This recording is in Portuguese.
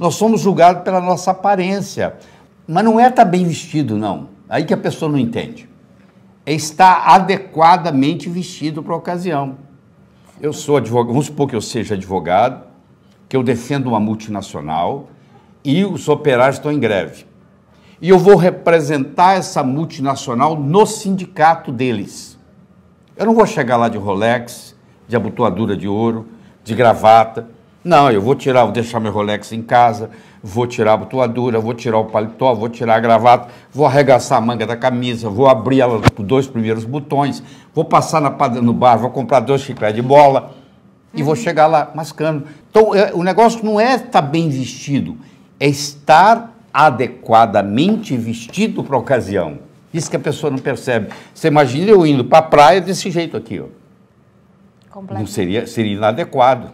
Nós somos julgados pela nossa aparência. Mas não é estar tá bem vestido, não. Aí que a pessoa não entende. É estar adequadamente vestido para a ocasião. Eu sou advogado, vamos supor que eu seja advogado, que eu defendo uma multinacional e os operários estão em greve. E eu vou representar essa multinacional no sindicato deles. Eu não vou chegar lá de Rolex, de abotoadura de ouro, de gravata. Não, eu vou tirar, vou deixar meu Rolex em casa, vou tirar a botoadura, vou tirar o paletó, vou tirar a gravata, vou arregaçar a manga da camisa, vou abrir ela com dois primeiros botões, vou passar na, no bar, vou comprar dois chicletes de bola e vou uhum. chegar lá mascando. Então, é, o negócio não é estar bem vestido, é estar adequadamente vestido para a ocasião. Isso que a pessoa não percebe. Você imagina eu indo para a praia desse jeito aqui, ó. Completo. Não seria, seria inadequado.